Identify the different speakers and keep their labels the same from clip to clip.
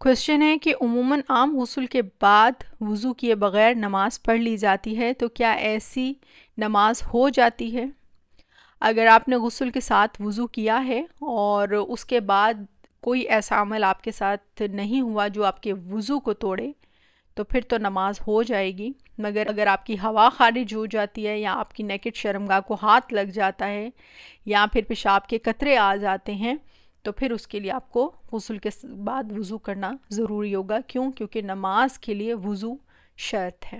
Speaker 1: question है कि उमूमन आम गसल के बाद वज़ू किए बग़ैर नमाज़ पढ़ ली जाती है तो क्या ऐसी नमाज हो जाती है अगर आपने गसल के साथ वज़ू किया है और उसके बाद कोई ऐसा अमल आपके साथ नहीं हुआ जो आपके वज़ू को तोड़े तो फिर तो नमाज हो जाएगी मगर अगर आपकी हवा खारिज हो जाती है या आपकी नेकेट शर्मगा को हाथ लग जाता है या फिर पेशाब के कतरे आ जाते हैं तो फिर उसके लिए आपको गसल के बाद वज़ू करना ज़रूरी होगा क्यों क्योंकि नमाज के लिए वज़ू शर्त है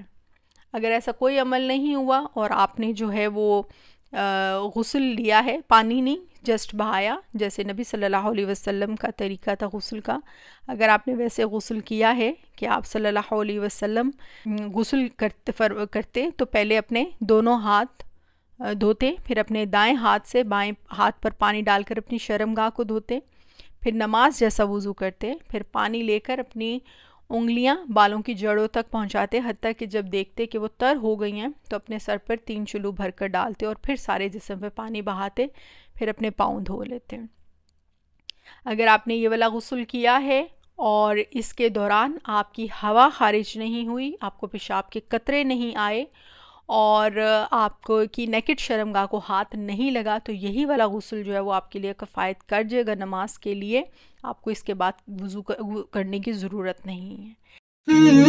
Speaker 1: अगर ऐसा कोई अमल नहीं हुआ और आपने जो है वो गसल लिया है पानी नहीं जस्ट बहाया जैसे नबी सल्लल्लाहु अलैहि वसल्लम का तरीका था गसल का अगर आपने वैसे गसल किया है कि आप सल्लल्लाहु अलैहि वसल्लम गसल करते फर करते तो पहले अपने दोनों हाथ धोते फिर अपने दाएं हाथ से बाएं हाथ पर पानी डालकर अपनी शर्मगाह को धोते फिर नमाज जैसा वज़ू करते फिर पानी लेकर अपनी उंगलियां बालों की जड़ों तक पहुंचाते हती कि जब देखते कि वो तर हो गई हैं तो अपने सर पर तीन चुलू भर कर डालते और फिर सारे जिसम पर पानी बहाते फिर अपने पाँव धो लेते अगर आपने ये वाला गसल किया है और इसके दौरान आपकी हवा खारिज नहीं हुई आपको पेशाब के कतरे नहीं आए और आपको कि नेकेट शर्मगा को हाथ नहीं लगा तो यही वाला गसल जो है वो आपके लिए कफ़ायत कर जाएगा नमाज के लिए आपको इसके बाद वज़ू करने की ज़रूरत नहीं है